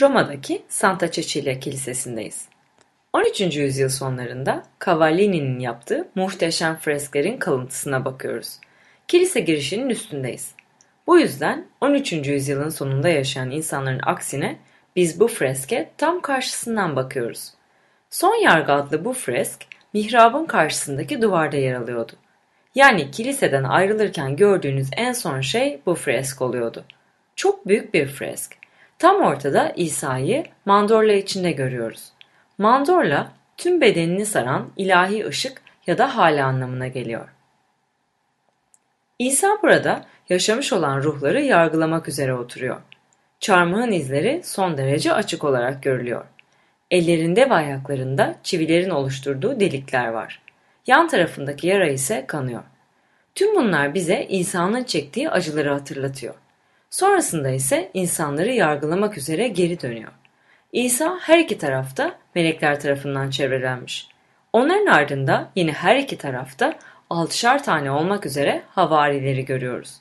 Roma'daki Santa Cecilia Kilisesi'ndeyiz. 13. yüzyıl sonlarında Cavallini'nin yaptığı muhteşem fresklerin kalıntısına bakıyoruz. Kilise girişinin üstündeyiz. Bu yüzden 13. yüzyılın sonunda yaşayan insanların aksine biz bu freske tam karşısından bakıyoruz. Son yargı adlı bu fresk mihrabın karşısındaki duvarda yer alıyordu. Yani kiliseden ayrılırken gördüğünüz en son şey bu fresk oluyordu. Çok büyük bir fresk. Tam ortada İsa'yı mandorla içinde görüyoruz. Mandorla tüm bedenini saran ilahi ışık ya da hali anlamına geliyor. İsa burada yaşamış olan ruhları yargılamak üzere oturuyor. Çarmıhın izleri son derece açık olarak görülüyor. Ellerinde ve ayaklarında çivilerin oluşturduğu delikler var. Yan tarafındaki yara ise kanıyor. Tüm bunlar bize İsa'nın çektiği acıları hatırlatıyor. Sonrasında ise insanları yargılamak üzere geri dönüyor. İsa her iki tarafta melekler tarafından çevrelenmiş. Onların ardında yine her iki tarafta altışar tane olmak üzere havarileri görüyoruz.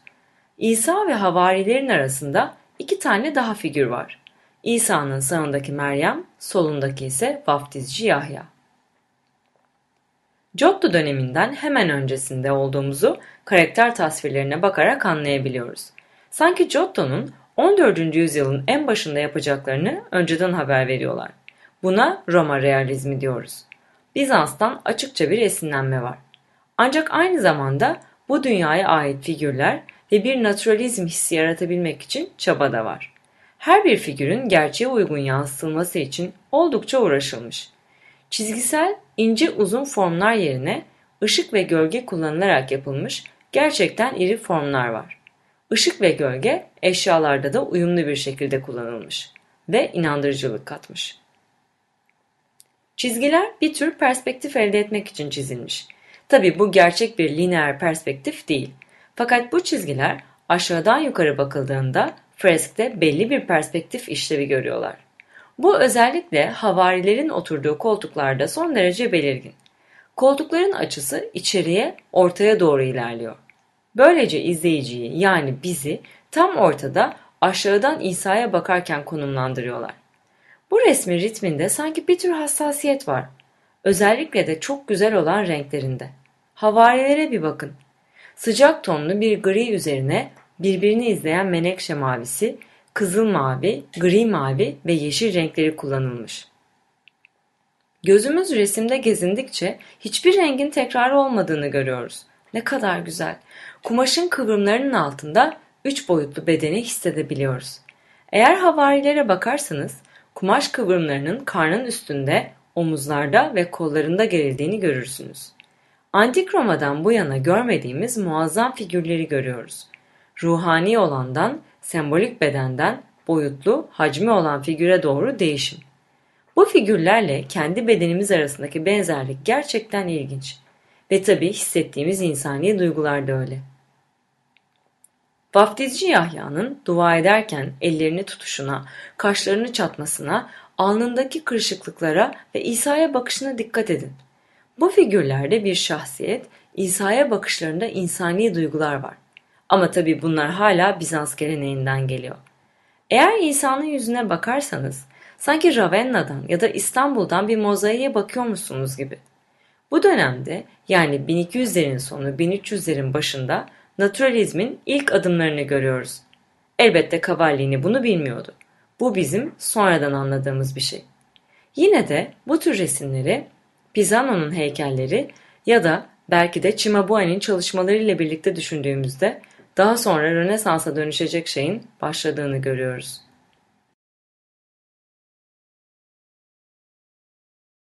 İsa ve havarilerin arasında iki tane daha figür var. İsa'nın sağındaki Meryem, solundaki ise vaftizci Yahya. Giotto döneminden hemen öncesinde olduğumuzu karakter tasvirlerine bakarak anlayabiliyoruz. Sanki Giotto'nun 14. yüzyılın en başında yapacaklarını önceden haber veriyorlar. Buna Roma realizmi diyoruz. Bizans'tan açıkça bir esinlenme var. Ancak aynı zamanda bu dünyaya ait figürler ve bir naturalizm hissi yaratabilmek için çaba da var. Her bir figürün gerçeğe uygun yansıtılması için oldukça uğraşılmış. Çizgisel, ince uzun formlar yerine ışık ve gölge kullanılarak yapılmış gerçekten iri formlar var. Işık ve gölge eşyalarda da uyumlu bir şekilde kullanılmış ve inandırıcılık katmış. Çizgiler bir tür perspektif elde etmek için çizilmiş. Tabi bu gerçek bir lineer perspektif değil. Fakat bu çizgiler aşağıdan yukarı bakıldığında freskte belli bir perspektif işlevi görüyorlar. Bu özellikle havarilerin oturduğu koltuklarda son derece belirgin. Koltukların açısı içeriye, ortaya doğru ilerliyor. Böylece izleyiciyi yani bizi tam ortada aşağıdan İsa'ya bakarken konumlandırıyorlar. Bu resmin ritminde sanki bir tür hassasiyet var. Özellikle de çok güzel olan renklerinde. Havarilere bir bakın. Sıcak tonlu bir gri üzerine birbirini izleyen menekşe mavisi, kızıl mavi, gri mavi ve yeşil renkleri kullanılmış. Gözümüz resimde gezindikçe hiçbir rengin tekrarı olmadığını görüyoruz. Ne kadar güzel. Kumaşın kıvrımlarının altında üç boyutlu bedeni hissedebiliyoruz. Eğer havarilere bakarsanız kumaş kıvrımlarının karnın üstünde, omuzlarda ve kollarında gerildiğini görürsünüz. Antik Roma'dan bu yana görmediğimiz muazzam figürleri görüyoruz. Ruhani olandan, sembolik bedenden, boyutlu, hacmi olan figüre doğru değişim. Bu figürlerle kendi bedenimiz arasındaki benzerlik gerçekten ilginç. Ve tabii hissettiğimiz insani duygular da öyle. Vaftizci Yahya'nın dua ederken ellerini tutuşuna, kaşlarını çatmasına, alnındaki kırışıklıklara ve İsa'ya bakışına dikkat edin. Bu figürlerde bir şahsiyet, İsa'ya bakışlarında insani duygular var. Ama tabi bunlar hala Bizans geleneğinden geliyor. Eğer İsa'nın yüzüne bakarsanız, sanki Ravenna'dan ya da İstanbul'dan bir mozaiğe bakıyor musunuz gibi.'' Bu dönemde yani 1200'lerin sonu 1300'lerin başında naturalizmin ilk adımlarını görüyoruz. Elbette Cavallini bunu bilmiyordu. Bu bizim sonradan anladığımız bir şey. Yine de bu tür resimleri Pisano'nun heykelleri ya da belki de Cimabue'nin çalışmalarıyla birlikte düşündüğümüzde daha sonra Rönesans'a dönüşecek şeyin başladığını görüyoruz.